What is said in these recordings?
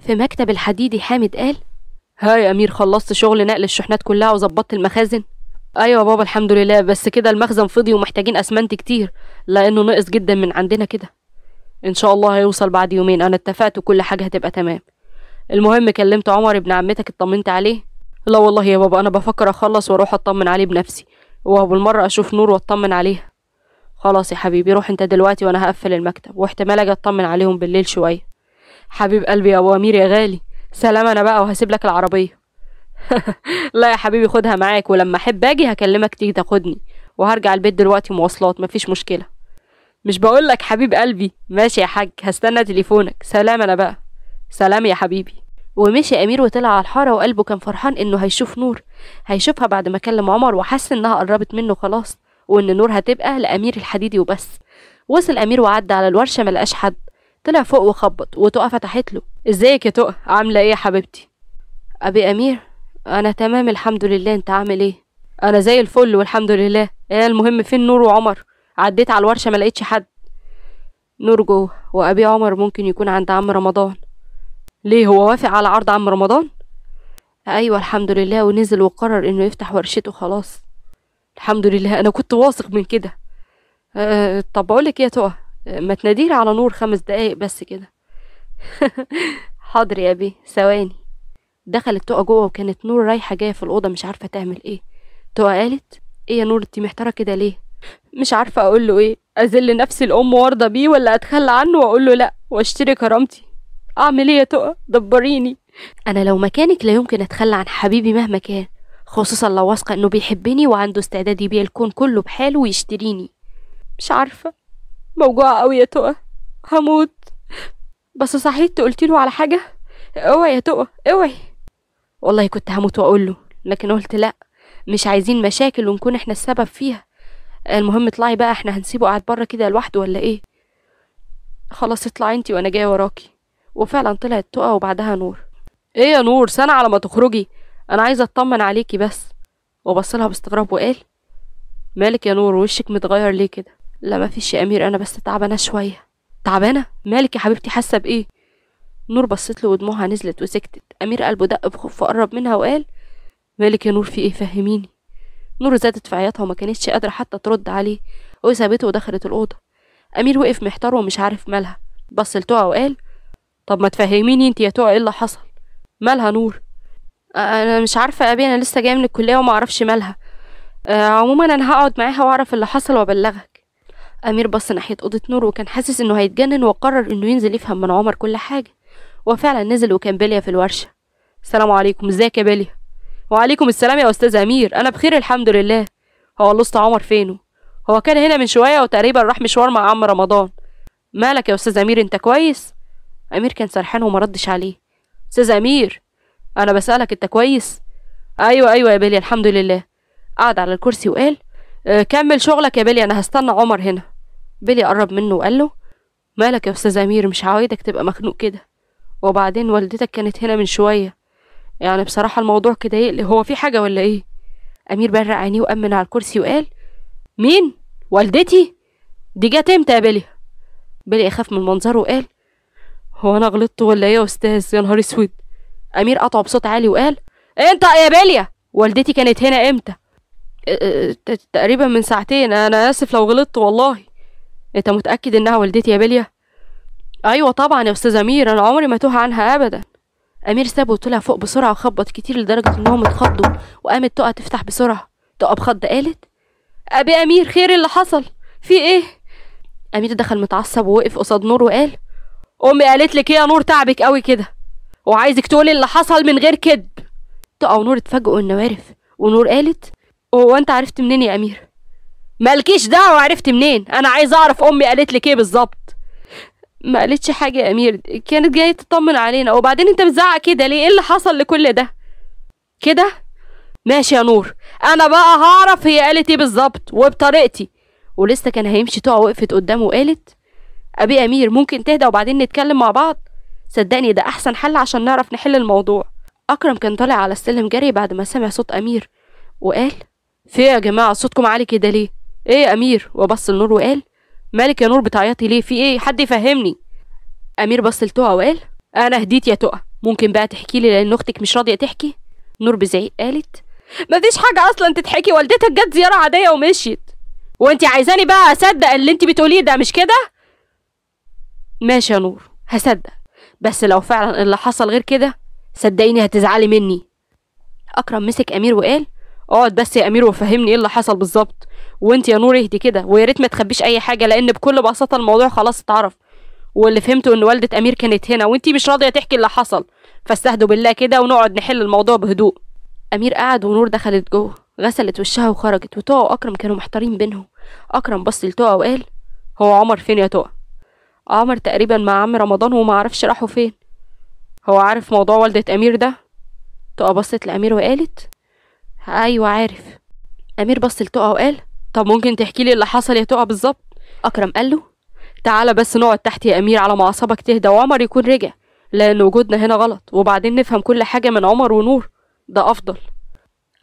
في مكتب الحديدي حامد قال ها يا أمير خلصت شغل نقل الشحنات كلها وظبطت المخازن أيوة بابا الحمد لله بس كده المخزن فضي ومحتاجين أسمنت كتير لأنه نقص جدا من عندنا كده إن شاء الله هيوصل بعد يومين أنا اتفقت وكل حاجة هتبقى تمام المهم كلمت عمر ابن عمتك اطمنت عليه لا والله يا بابا أنا بفكر أخلص وأروح أطمن عليه بنفسي وبالمرة أشوف نور وأطمن عليها خلاص يا حبيبي روح أنت دلوقتي وأنا هقفل المكتب واحتمال أجي أطمن عليهم بالليل شوية حبيب قلبي يا ابو امير يا غالي سلام انا بقى وهسيب لك العربيه لا يا حبيبي خدها معاك ولما احب اجي هكلمك تيجي تاخدني وهرجع البيت دلوقتي مواصلات مفيش مشكله مش بقول لك حبيب قلبي ماشي يا حاج هستنى تليفونك سلام انا بقى سلام يا حبيبي ومشي امير وطلع على الحاره وقلبه كان فرحان انه هيشوف نور هيشوفها بعد ما كلم عمر وحس انها قربت منه خلاص وان نور هتبقى لامير الحديدي وبس وصل امير وعدى على الورشه ملقاش حد طلع فوق وخبط وتقى فتحت له ازيك يا تقى عامله ايه يا حبيبتي ابي امير انا تمام الحمد لله انت عامل ايه انا زي الفل والحمد لله ايه المهم فين نور وعمر عديت على الورشه ما لقيتش حد نور جوه وابي عمر ممكن يكون عند عم رمضان ليه هو وافق على عرض عم رمضان ايوه الحمد لله ونزل وقرر انه يفتح ورشته خلاص الحمد لله انا كنت واثق من كده أه طب اقولك ايه يا تقى ما تناديلي على نور خمس دقايق بس كده حاضر يا بي ثواني دخلت تقى جوه وكانت نور رايحه جايه في الاوضه مش عارفه تعمل ايه تقى قالت ايه يا نور انت محتاره كده ليه مش عارفه اقول له ايه اذل نفسي الام وارضى بيه ولا اتخلى عنه واقول له لا واشتري كرامتي اعمل ايه يا تقى دبريني انا لو مكانك لا يمكن اتخلى عن حبيبي مهما كان خصوصا لو واثقه انه بيحبني وعنده استعداد يبيع الكون كله بحاله ويشتريني مش عارفه موجوعة قوي يا تقى هموت بس صحيت له على حاجة اوعي يا تقى اوعي والله كنت هموت واقوله لكن قلت لا مش عايزين مشاكل ونكون احنا السبب فيها المهم اطلعي بقى احنا هنسيبه قاعد بره كده لوحده ولا ايه خلاص اطلعي انتي وانا جايه وراكي وفعلا طلعت تقى وبعدها نور ايه يا نور سنة على ما تخرجي انا عايزه اطمن عليكي بس وبصلها باستغراب وقال مالك يا نور وشك متغير ليه كده لا مفيش يا امير انا بس تعبانه شويه تعبانه مالك يا حبيبتي حاسه بايه نور بصت له ودموعها نزلت وسكتت امير قلبه دق بخوف فقرب منها وقال مالك يا نور في ايه فهميني نور زادت في عياطها وما كانتش قادره حتى ترد عليه وسابته ودخلت الاوضه امير وقف محتار ومش عارف مالها بص لتقع وقال طب ما تفهميني انت يا تقع ايه اللي حصل مالها نور انا مش عارفه يا ابي انا لسه جايه من الكليه وما اعرفش مالها أه عموما انا هقعد معاها واعرف اللي حصل وابلغك أمير بص ناحية أوضة نور وكان حاسس إنه هيتجنن وقرر إنه ينزل يفهم من عمر كل حاجة وفعلا نزل وكان بيليا في الورشة السلام عليكم ازيك يا بيليا وعليكم السلام يا أستاذ أمير أنا بخير الحمد لله هو لست عمر فينه هو كان هنا من شوية وتقريبا راح مشوار مع عم رمضان مالك يا أستاذ أمير أنت كويس؟ أمير كان سرحان وما ردش عليه أستاذ أمير أنا بسألك أنت كويس؟ أيوة أيوة يا بيليا الحمد لله قعد على الكرسي وقال آه، كمل شغلك يا بيلي انا هستنى عمر هنا بيلي قرب منه وقال له مالك يا استاذ امير مش عايزك تبقى مخنوق كده وبعدين والدتك كانت هنا من شويه يعني بصراحه الموضوع كده يقلق هو في حاجه ولا ايه امير برق عينيه وامن على الكرسي وقال مين والدتي دي جت امتى يا بيلي بيلي اخاف من منظره وقال هو انا غلطت ولا ايه يا استاذ يا نهار اسود امير قطعه بصوت عالي وقال انت يا بيليا والدتي كانت هنا امتى آه، آه، تقريبا من ساعتين انا اسف لو غلطت والله انت متاكد انها والدتي يا بليا ايوه طبعا يا استاذ امير انا عمري ما توه عنها ابدا امير سابه وطلع فوق بسرعه وخبط كتير لدرجه انهم اتخضوا وقامت تقع تفتح بسرعه تقع بخض قالت ابي امير خير اللي حصل في ايه امير دخل متعصب ووقف قصاد نور وقال امي قالت لك ايه يا نور تعبك قوي كده وعايزك تقولي اللي حصل من غير كذب تقع ونور اتفاجئوا انه عرف ونور قالت هو انت عرفت منين يا امير مالكيش دعوه عرفت منين انا عايز اعرف امي قالت لك ايه بالظبط ما قالتش حاجه يا امير كانت جايه تطمن علينا وبعدين انت بتزعق كده ليه ايه اللي حصل لكل ده كده ماشي يا نور انا بقى هعرف هي قالت ايه بالظبط وبطريقتي ولسه كان هيمشي تقع وقفت قدامه وقالت ابي امير ممكن تهدى وبعدين نتكلم مع بعض صدقني ده احسن حل عشان نعرف نحل الموضوع اكرم كان طالع على السلم جري بعد ما سمع صوت امير وقال في يا جماعة صوتكم عالي كده ليه ايه يا امير وبص لنور وقال مالك يا نور بتعيطي ليه في ايه حد يفهمني امير بص لتقى وقال انا هديت يا تقى ممكن بقى تحكي لي لان اختك مش راضيه تحكي نور بزعيق قالت مفيش حاجه اصلا تتحكي والدتك جت زياره عاديه ومشيت وانت عايزاني بقى اصدق اللي انت بتقوليه ده مش كده ماشي يا نور هصدق بس لو فعلا اللي حصل غير كده صدقيني هتزعلي مني اكرم مسك امير وقال اقعد بس يا امير وفهمني ايه اللي حصل بالظبط وانت يا نور اهدي كده ويا ريت ما تخبيش اي حاجه لان بكل بساطه الموضوع خلاص اتعرف واللي فهمته ان والده امير كانت هنا وانت مش راضيه تحكي اللي حصل فاستهدوا بالله كده ونقعد نحل الموضوع بهدوء امير قعد ونور دخلت جوه غسلت وشها وخرجت وتقى واكرم كانوا محتارين بينهم اكرم بص لتقى وقال هو عمر فين يا تقى عمر تقريبا مع عم رمضان وما عرفش راحوا فين هو عارف موضوع والده امير ده تقى بصت لامير وقالت ايوه عارف امير بص لتقى وقال طب ممكن تحكي لي اللي حصل يا تقى بالظبط اكرم قال له تعالى بس نقعد تحت يا امير على ما اعصابك تهدى وعمر يكون رجع لان وجودنا هنا غلط وبعدين نفهم كل حاجه من عمر ونور ده افضل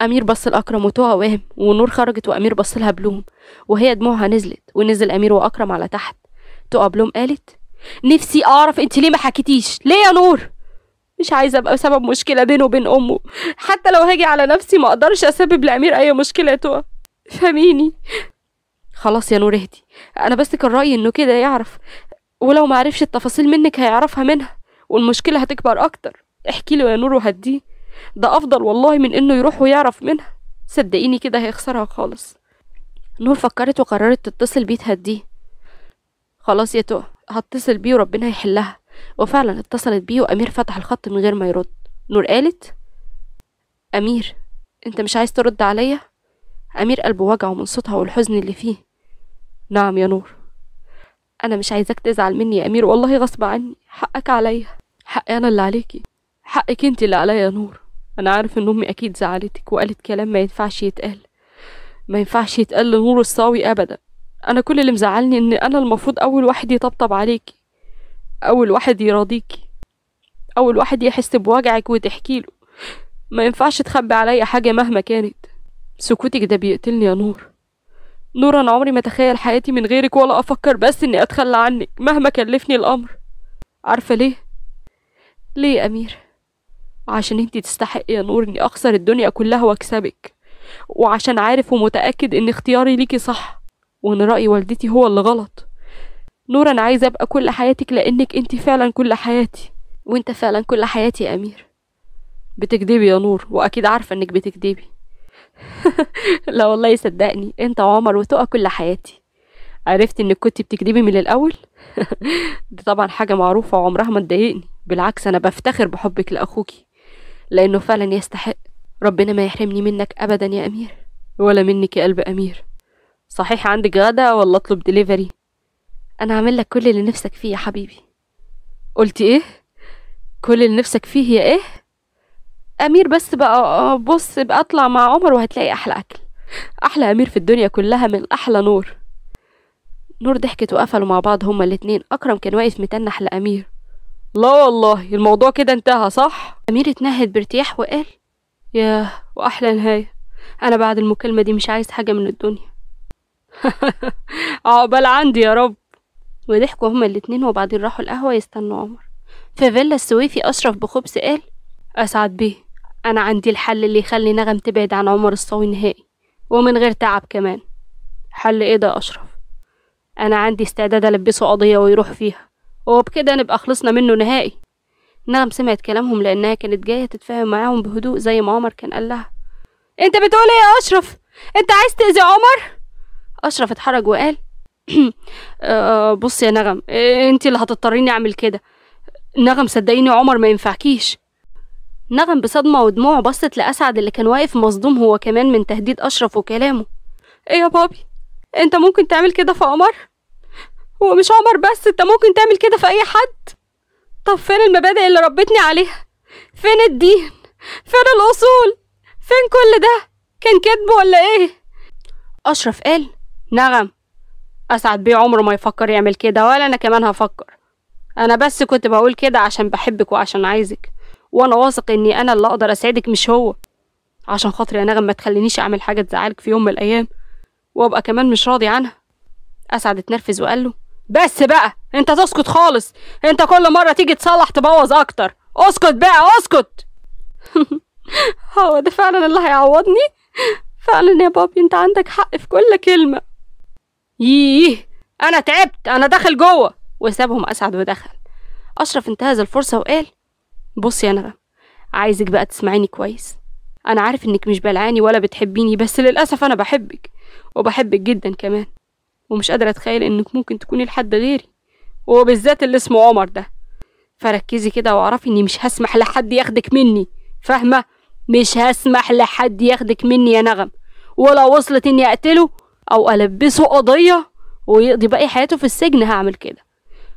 امير بص لاكرم وتقى وهم ونور خرجت وامير بص لها بلوم وهي دموعها نزلت ونزل امير واكرم على تحت تقى بلوم قالت نفسي اعرف انت ليه ما حكيتيش ليه يا نور مش عايزه ابقى سبب مشكله بينه وبين امه حتى لو هاجي على نفسي ما اقدرش اسبب لامير اي مشكله يا تقع فهميني خلاص يا نور اهدي انا بس كان رايي انه كده يعرف ولو ما عرفش التفاصيل منك هيعرفها منها والمشكله هتكبر اكتر احكي له يا نور وهديه ده افضل والله من انه يروح ويعرف منها صدقيني كده هيخسرها خالص نور فكرت وقررت تتصل بيه تهديه خلاص يا تقع هتصل بيه وربنا هيحلها وفعلا اتصلت بيه وأمير فتح الخط من غير ما يرد نور قالت أمير أنت مش عايز ترد عليا؟ أمير قلبه وجعه من صوتها والحزن اللي فيه نعم يا نور أنا مش عايزاك تزعل مني يا أمير والله غصب عني حقك عليا حقي أنا اللي عليكي حقك أنت اللي عليا يا نور أنا عارف إن أمي أكيد زعلتك وقالت كلام ما ينفعش يتقال ما ينفعش يتقال لنور الصاوي أبدا أنا كل اللي مزعلني إن أنا المفروض أول واحد يطبطب عليكي أول واحد يراضيكي أول واحد يحس بوجعك وتحكيله ما ينفعش تخبي عليا حاجة مهما كانت سكوتك ده بيقتلني يا نور نور أنا عمري ما أتخيل حياتي من غيرك ولا أفكر بس إني أتخلى عنك مهما كلفني الأمر عارفة ليه؟ ليه يا أمير؟ عشان انتي تستحقي يا نور إني أخسر الدنيا كلها وأكسبك وعشان عارف ومتأكد إن اختياري ليكي صح وإن رأي والدتي هو اللي غلط نور انا عايزه ابقى كل حياتك لانك انت فعلا كل حياتي وانت فعلا كل حياتي يا امير بتكدبي يا نور واكيد عارفه انك بتكدبي لا والله صدقني انت وعمر وتقى كل حياتي عرفت انك كنت بتكدبي من الاول دي طبعا حاجه معروفه وعمرها ما تضايقني بالعكس انا بفتخر بحبك لاخوكي لانه فعلا يستحق ربنا ما يحرمني منك ابدا يا امير ولا منك يا قلب امير صحيح عندك غدا ولا اطلب دليفري أنا هعمل لك كل اللي نفسك فيه يا حبيبي قلت إيه؟ كل اللي نفسك فيه هي إيه؟ أمير بس بقى بص بقى أطلع مع عمر وهتلاقي أحلى أكل أحلى أمير في الدنيا كلها من أحلى نور نور ضحكت وقفلوا مع بعض هما الاتنين أكرم كان واقف متنح لأمير لا والله الموضوع كده انتهى صح؟ أمير اتنهد بارتياح وقال ياه وأحلى نهاية أنا بعد المكالمة دي مش عايز حاجة من الدنيا عقبال عندي يا رب وضحكوا هما الاتنين وبعدين راحوا القهوة يستنوا عمر في فيلا السويفي أشرف بخبز قال أسعد بيه أنا عندي الحل اللي يخلي نغم تبعد عن عمر الصاوي نهائي ومن غير تعب كمان حل إيه ده أشرف أنا عندي استعداد ألبسه قضية ويروح فيها وبكده نبقى خلصنا منه نهائي نغم سمعت كلامهم لأنها كانت جاية تتفاهم معاهم بهدوء زي ما عمر كان قال لها أنت بتقول إيه يا أشرف؟ أنت عايز تأذي عمر؟ أشرف اتحرج وقال آه، آه، بص يا نغم إيه، انت اللي هتضطريني اعمل كده نغم صدقيني عمر ما ينفعكيش نغم بصدمة ودموع بصت لأسعد اللي كان واقف مصدوم هو كمان من تهديد أشرف وكلامه إيه يا بابي أنت ممكن تعمل كده في عمر؟ مش عمر بس أنت ممكن تعمل كده في أي حد طب فين المبادئ اللي ربتني عليها؟ فين الدين؟ فين الأصول؟ فين كل ده؟ كان كذب ولا إيه؟ أشرف قال نغم اسعد بيه عمره ما يفكر يعمل كده ولا انا كمان هفكر انا بس كنت بقول كده عشان بحبك وعشان عايزك وانا واثق اني انا اللي اقدر اساعدك مش هو عشان خاطري يا نغم ما تخلينيش اعمل حاجه تزعلك في يوم من الايام وابقى كمان مش راضي عنها اسعد اتنرفز وقال له بس بقى انت تسكت خالص انت كل مره تيجي تصلح تبوظ اكتر اسكت بقى اسكت هو ده فعلا اللي هيعوضني فعلا يا بابي انت عندك حق في كل كلمه ييه أنا تعبت أنا داخل جوه وسابهم أسعد ودخل أشرف انتهز الفرصة وقال بصي يا نغم عايزك بقى تسمعيني كويس أنا عارف إنك مش بلعاني ولا بتحبيني بس للأسف أنا بحبك وبحبك جدا كمان ومش قادرة أتخيل إنك ممكن تكوني لحد غيري وبالذات اللي اسمه عمر ده فركزي كده واعرفي إني مش هسمح لحد ياخدك مني فاهمة؟ مش هسمح لحد ياخدك مني يا نغم ولو وصلت إني أقتله او البسه قضيه ويقضي باقي حياته في السجن هعمل كده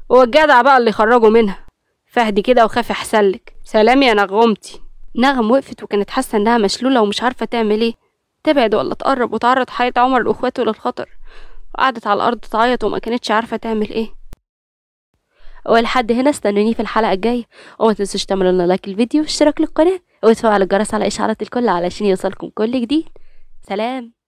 والجدع بقى اللي خرجه منها فهدي كده وخافي احسلك سلام يا نغمتي نغم وقفت وكانت حاسه انها مشلوله ومش عارفه تعمل ايه تبعد ولا تقرب وتعرض حياه عمر لاخواته للخطر وقعدت على الارض تعيط وما كانتش عارفه تعمل ايه ولحد هنا استنوني في الحلقه الجايه وما تنسوش تعملوا لنا لايك الفيديو واشتراك للقناه وتفعلوا الجرس على اشعارات الكل علشان يوصلكم كل جديد سلام